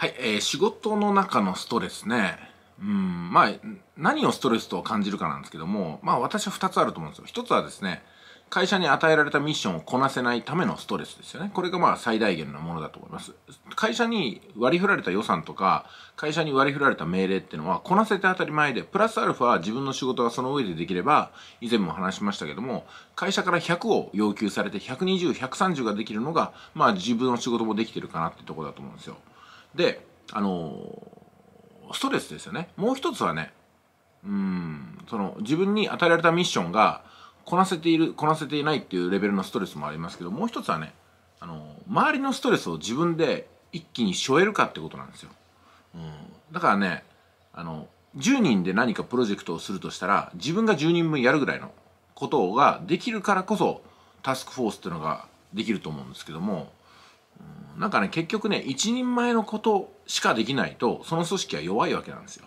はい、えー、仕事の中のストレスね。うん、まあ、何をストレスと感じるかなんですけども、まあ私は2つあると思うんですよ。1つはですね、会社に与えられたミッションをこなせないためのストレスですよね。これがまあ最大限のものだと思います。会社に割り振られた予算とか、会社に割り振られた命令っていうのはこなせて当たり前で、プラスアルファ自分の仕事がその上でできれば、以前も話しましたけども、会社から100を要求されて120、130ができるのが、まあ自分の仕事もできてるかなってとこだと思うんですよ。であのストレスですよねもう一つはねうんその自分に与えられたミッションがこなせているこなせていないっていうレベルのストレスもありますけどもう一つはねあの周りのストレスを自分で一気に背えるかってことなんですよ、うん、だからねあの10人で何かプロジェクトをするとしたら自分が10人分やるぐらいのことができるからこそタスクフォースっていうのができると思うんですけどもなんかね結局ね一人前のことしかできないとその組織は弱いわけなんですよ、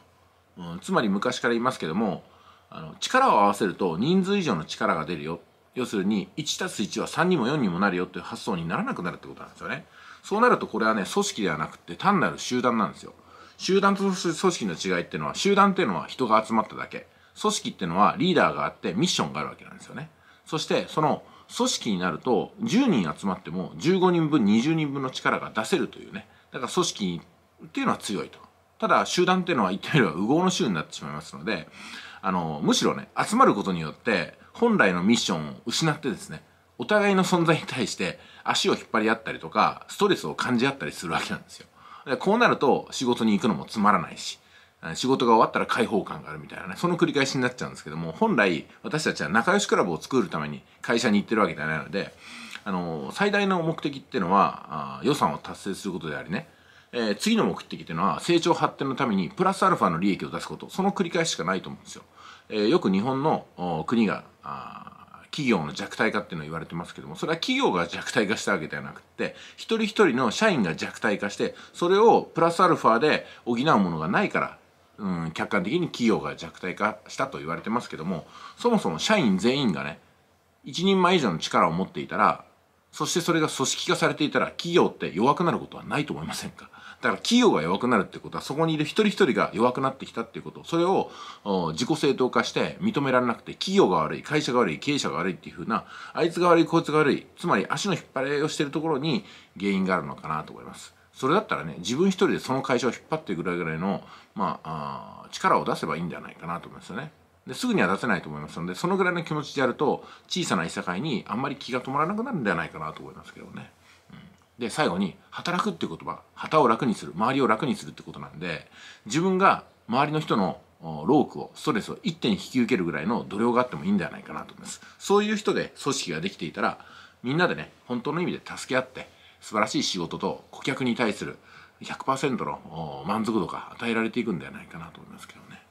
うん、つまり昔から言いますけどもあの力を合わせると人数以上の力が出るよ要するに 1+1 は3にも4にもなるよっていう発想にならなくなるってことなんですよねそうなるとこれはね組織ではなくて単なる集団なんですよ集団と組織の違いっていうのは集団っていうのは人が集まっただけ組織っていうのはリーダーがあってミッションがあるわけなんですよねそしてその組織になると10人集まっても15人分20人分の力が出せるというねだから組織っていうのは強いとただ集団っていうのは言ってみれば右往の衆になってしまいますのであのむしろね集まることによって本来のミッションを失ってですねお互いの存在に対して足を引っ張り合ったりとかストレスを感じ合ったりするわけなんですよでこうなると仕事に行くのもつまらないし仕事が終わったら解放感があるみたいなねその繰り返しになっちゃうんですけども本来私たちは仲良しクラブを作るために会社に行ってるわけではないのであの最大の目的っていうのは予算を達成することでありね、えー、次の目的っていうのは成長発展のためにプラスアルファの利益を出すことその繰り返ししかないと思うんですよ。えー、よく日本の国が企業の弱体化っていうのを言われてますけどもそれは企業が弱体化したわけではなくって一人一人の社員が弱体化してそれをプラスアルファで補うものがないからうん、客観的に企業が弱体化したと言われてますけどもそもそも社員全員がね一人前以上の力を持っていたらそしてそれが組織化されていたら企業って弱くなることはないと思いませんかだから企業が弱くなるってことはそこにいる一人一人が弱くなってきたっていうことそれを自己正当化して認められなくて企業が悪い会社が悪い経営者が悪いっていうふうなあいつが悪いこいつが悪いつまり足の引っ張りをしてるところに原因があるのかなと思います。それだったらね自分一人でその会社を引っ張っていくぐらいの、まあ、あ力を出せばいいんじゃないかなと思いますよね。ですぐには出せないと思いますのでそのぐらいの気持ちでやると小さないさかにあんまり気が止まらなくなるんではないかなと思いますけどね。うん、で最後に「働く」っていう言葉旗を楽にする周りを楽にするってことなんで自分が周りの人のロークをストレスを一点引き受けるぐらいの度量があってもいいんではないかなと思いますそういう人で組織ができていたらみんなでね本当の意味で助け合って素晴らしい仕事と顧客に対する100%の満足度が与えられていくんではないかなと思いますけどね。